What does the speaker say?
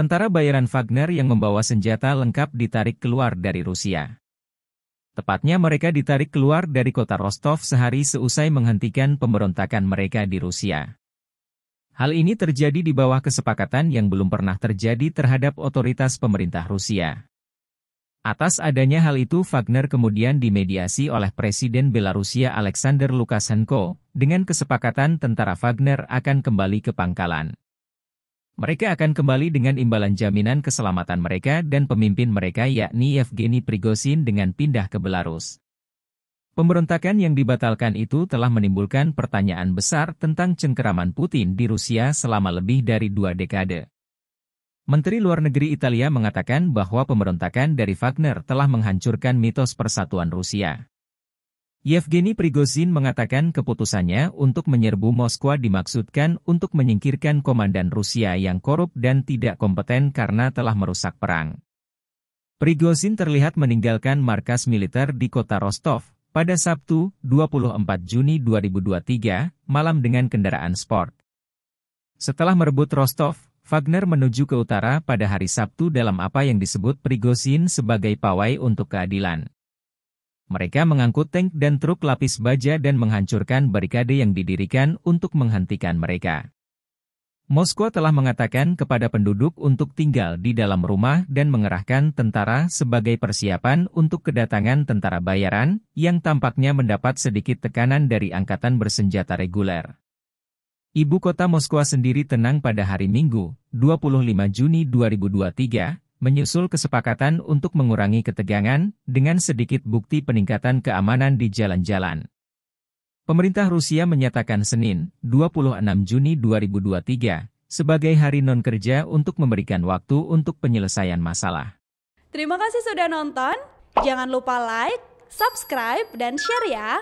Tentara bayaran Wagner yang membawa senjata lengkap ditarik keluar dari Rusia. Tepatnya mereka ditarik keluar dari kota Rostov sehari seusai menghentikan pemberontakan mereka di Rusia. Hal ini terjadi di bawah kesepakatan yang belum pernah terjadi terhadap otoritas pemerintah Rusia. Atas adanya hal itu Wagner kemudian dimediasi oleh Presiden Belarusia Alexander Lukashenko dengan kesepakatan tentara Wagner akan kembali ke pangkalan mereka akan kembali dengan imbalan jaminan keselamatan mereka dan pemimpin mereka yakni Yevgeny Prigozhin dengan pindah ke Belarus. Pemberontakan yang dibatalkan itu telah menimbulkan pertanyaan besar tentang cengkeraman Putin di Rusia selama lebih dari dua dekade. Menteri Luar Negeri Italia mengatakan bahwa pemberontakan dari Wagner telah menghancurkan mitos persatuan Rusia. Yevgeny Prigozhin mengatakan keputusannya untuk menyerbu Moskwa dimaksudkan untuk menyingkirkan komandan Rusia yang korup dan tidak kompeten karena telah merusak perang. Prigozhin terlihat meninggalkan markas militer di kota Rostov pada Sabtu, 24 Juni 2023, malam dengan kendaraan sport. Setelah merebut Rostov, Wagner menuju ke utara pada hari Sabtu dalam apa yang disebut Prigozhin sebagai pawai untuk keadilan mereka mengangkut tank dan truk lapis baja dan menghancurkan barikade yang didirikan untuk menghentikan mereka. Moskwa telah mengatakan kepada penduduk untuk tinggal di dalam rumah dan mengerahkan tentara sebagai persiapan untuk kedatangan tentara bayaran yang tampaknya mendapat sedikit tekanan dari angkatan bersenjata reguler. Ibu kota Moskwa sendiri tenang pada hari Minggu, 25 Juni 2023, menyusul kesepakatan untuk mengurangi ketegangan dengan sedikit bukti peningkatan keamanan di jalan-jalan. Pemerintah Rusia menyatakan Senin, 26 Juni 2023, sebagai hari non-kerja untuk memberikan waktu untuk penyelesaian masalah. Terima kasih sudah nonton. Jangan lupa like, subscribe, dan share ya!